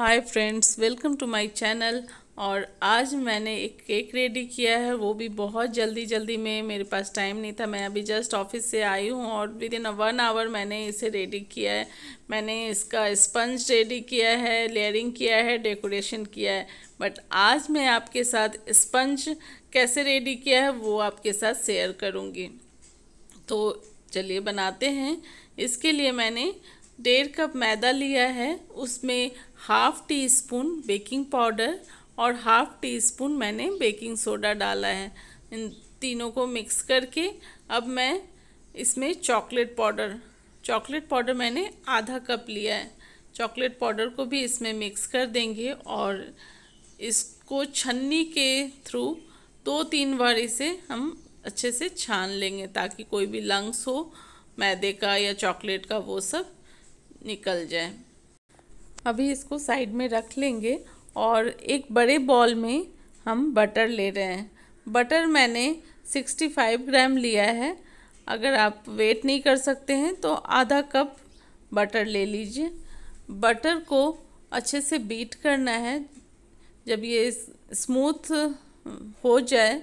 hi friends welcome to my channel और आज मैंने एक केक रेडी किया है वो भी बहुत जल्दी जल्दी में मेरे पास टाइम नहीं था मैं अभी जस्ट ऑफिस से आई हूँ और विद इन वन आवर मैंने इसे रेडी किया है मैंने इसका स्पंज रेडी किया है लेयरिंग किया है डेकोरेशन किया है बट आज मैं आपके साथ स्पंज कैसे रेडी किया है वो आपके साथ शेयर करूँगी तो चलिए बनाते हैं इसके लिए मैंने डेढ़ कप मैदा लिया है उसमें half teaspoon baking powder और हाफ़ टी स्पून मैंने बेकिंग सोडा डाला है इन तीनों को मिक्स करके अब मैं इसमें चॉकलेट पाउडर चॉकलेट पाउडर मैंने आधा कप लिया है चॉकलेट पाउडर को भी इसमें मिक्स कर देंगे और इसको छन्नी के थ्रू दो तीन बार इसे हम अच्छे से छान लेंगे ताकि कोई भी लंग्स हो मैदे का या चॉकलेट का वो सब निकल जाए अभी इसको साइड में रख लेंगे और एक बड़े बॉल में हम बटर ले रहे हैं बटर मैंने 65 ग्राम लिया है अगर आप वेट नहीं कर सकते हैं तो आधा कप बटर ले लीजिए बटर को अच्छे से बीट करना है जब ये स्मूथ हो जाए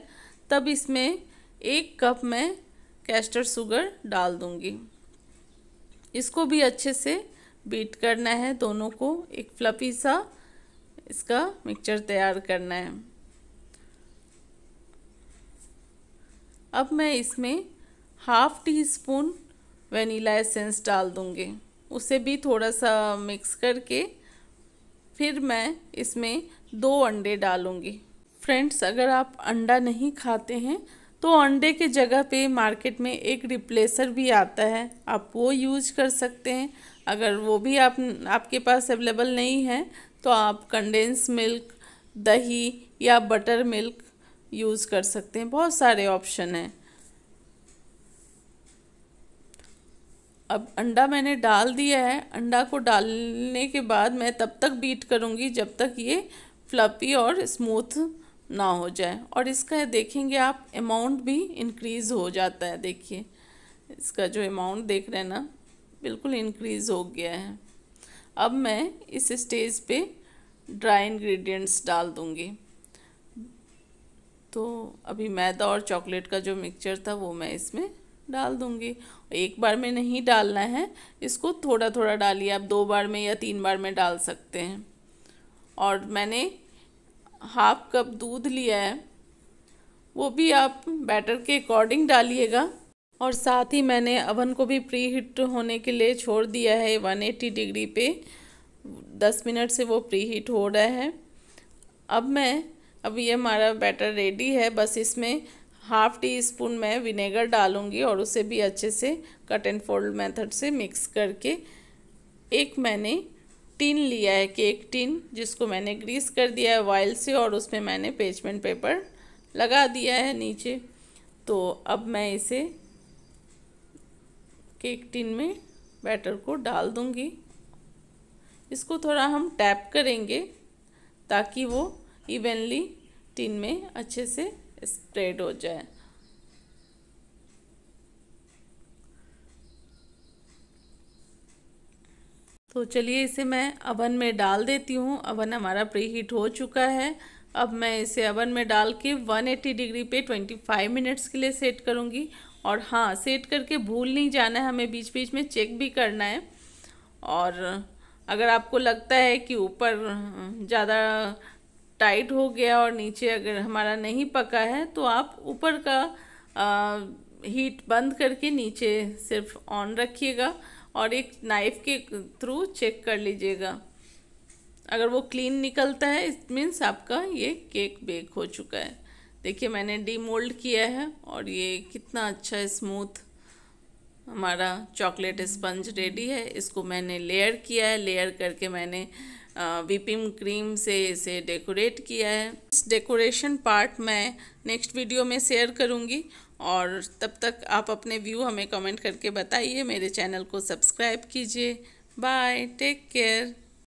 तब इसमें एक कप मैं कैस्टर शुगर डाल दूँगी इसको भी अच्छे से बीट करना है दोनों को एक फ्लफी सा इसका मिक्सचर तैयार करना है अब मैं इसमें half teaspoon vanilla essence डाल दूँगी उसे भी थोड़ा सा मिक्स करके फिर मैं इसमें दो अंडे डालूँगी फ्रेंड्स अगर आप अंडा नहीं खाते हैं तो अंडे के जगह पे मार्केट में एक रिप्लेसर भी आता है आप वो यूज कर सकते हैं अगर वो भी आप आपके पास अवेलेबल नहीं है तो आप कंडेंस मिल्क दही या बटर मिल्क यूज़ कर सकते हैं बहुत सारे ऑप्शन हैं अब अंडा मैंने डाल दिया है अंडा को डालने के बाद मैं तब तक बीट करूँगी जब तक ये फ्लपी और स्मूथ ना हो जाए और इसका देखेंगे आप अमाउंट भी इंक्रीज़ हो जाता है देखिए इसका जो अमाउंट देख रहे हैं ना बिल्कुल इंक्रीज़ हो गया है अब मैं इस स्टेज पे ड्राई इंग्रेडिएंट्स डाल दूँगी तो अभी मैदा और चॉकलेट का जो मिक्सचर था वो मैं इसमें डाल दूँगी एक बार में नहीं डालना है इसको थोड़ा थोड़ा डालिए आप दो बार में या तीन बार में डाल सकते हैं और मैंने हाफ कप दूध लिया है वो भी आप बैटर के अकॉर्डिंग डालिएगा और साथ ही मैंने अवन को भी प्री हीट होने के लिए छोड़ दिया है 180 डिग्री पे 10 मिनट से वो प्री हीट हो रहा है अब मैं अब ये हमारा बैटर रेडी है बस इसमें हाफ़ टी स्पून मैं विनेगर डालूँगी और उसे भी अच्छे से कट एंड फोल्ड मेथड से मिक्स करके एक मैंने टिन लिया है केक टिन जिसको मैंने ग्रीस कर दिया है वाइल से और उसमें मैंने पेचमेंट पेपर लगा दिया है नीचे तो अब मैं इसे केक टिन में बैटर को डाल दूँगी इसको थोड़ा हम टैप करेंगे ताकि वो इवेनली टिन में अच्छे से स्प्रेड हो जाए तो चलिए इसे मैं अवन में डाल देती हूँ अवन हमारा प्री हीट हो चुका है अब मैं इसे अवन में डाल के 180 डिग्री पे 25 मिनट्स के लिए सेट करूँगी और हाँ सेट करके भूल नहीं जाना है हमें बीच बीच में चेक भी करना है और अगर आपको लगता है कि ऊपर ज़्यादा टाइट हो गया और नीचे अगर हमारा नहीं पका है तो आप ऊपर का आ, हीट बंद करके नीचे सिर्फ ऑन रखिएगा और एक नाइफ़ के थ्रू चेक कर लीजिएगा अगर वो क्लीन निकलता है इट मीन्स आपका ये केक बेक हो चुका है देखिए मैंने डी मोल्ड किया है और ये कितना अच्छा स्मूथ हमारा चॉकलेट स्पंज रेडी है इसको मैंने लेयर किया है लेयर करके मैंने वीपिंग क्रीम से इसे डेकोरेट किया है इस डेकोरेशन पार्ट मैं नेक्स्ट वीडियो में शेयर करूँगी और तब तक आप अपने व्यू हमें कमेंट करके बताइए मेरे चैनल को सब्सक्राइब कीजिए बाय टेक केयर